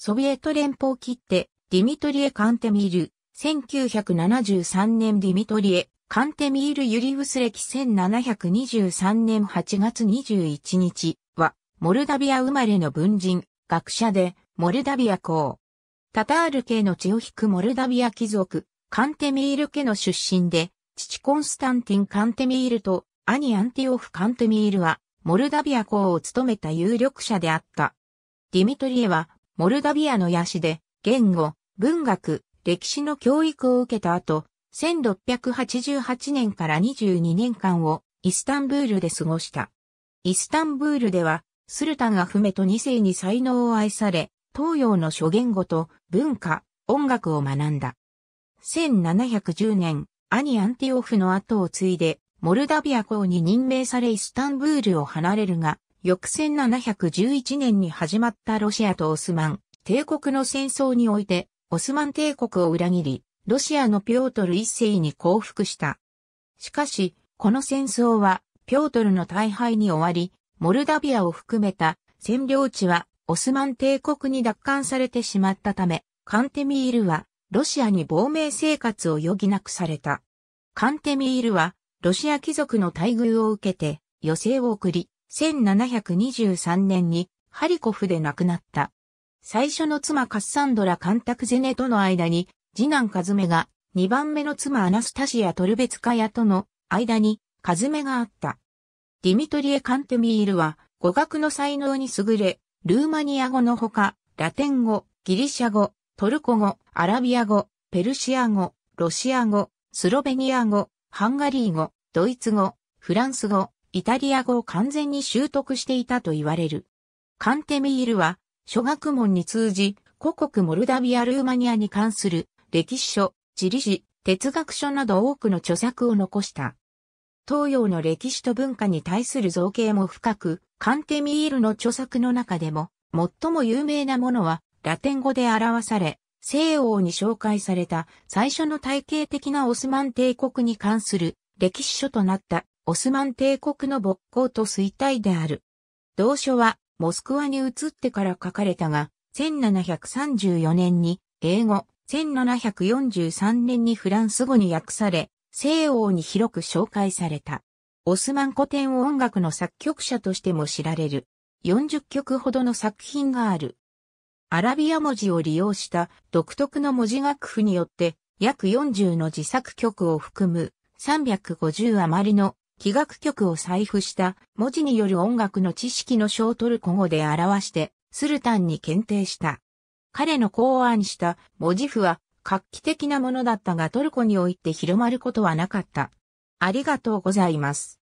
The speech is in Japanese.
ソビエト連邦切手、ディミトリエ・カンテミール、1973年ディミトリエ・カンテミール・ユリウス歴1723年8月21日は、モルダビア生まれの文人、学者で、モルダビア公。タタール系の血を引くモルダビア貴族、カンテミール家の出身で、父コンスタンティン・カンテミールと兄アンティオフ・カンテミールは、モルダビア公を務めた有力者であった。ディミトリエは、モルダビアのヤシで、言語、文学、歴史の教育を受けた後、1688年から22年間をイスタンブールで過ごした。イスタンブールでは、スルタンがメと2世に才能を愛され、東洋の諸言語と文化、音楽を学んだ。1710年、兄アンティオフの後を継いで、モルダビア公に任命されイスタンブールを離れるが、翌1711年に始まったロシアとオスマン帝国の戦争において、オスマン帝国を裏切り、ロシアのピョートル一世に降伏した。しかし、この戦争は、ピョートルの大敗に終わり、モルダビアを含めた占領地はオスマン帝国に奪還されてしまったため、カンテミールはロシアに亡命生活を余儀なくされた。カンテミールはロシア貴族の待遇を受けて余生を送り、1723年にハリコフで亡くなった。最初の妻カッサンドラ・カンタクゼネとの間に、次男カズメが、2番目の妻アナスタシア・トルベツカヤとの間に、カズメがあった。ディミトリエ・カンテミールは、語学の才能に優れ、ルーマニア語のほか、ラテン語、ギリシャ語、トルコ語、アラビア語、ペルシア語、ロシア語、スロベニア語、ハンガリー語、ドイツ語、フランス語、イタリア語を完全に習得していたと言われる。カンテミールは、諸学問に通じ、古国モルダビア・ルーマニアに関する歴史書、地理史、哲学書など多くの著作を残した。東洋の歴史と文化に対する造形も深く、カンテミールの著作の中でも、最も有名なものは、ラテン語で表され、西欧に紹介された最初の体系的なオスマン帝国に関する歴史書となったオスマン帝国の勃興と衰退である。同書は、モスクワに移ってから書かれたが、1734年に英語、1743年にフランス語に訳され、西欧に広く紹介された。オスマン古典音楽の作曲者としても知られる。40曲ほどの作品がある。アラビア文字を利用した独特の文字楽譜によって、約40の自作曲を含む350余りの器楽曲を採布した文字による音楽の知識の書をトルコ語で表して、スルタンに検定した。彼の考案した文字符は画期的なものだったがトルコにおいて広まることはなかった。ありがとうございます。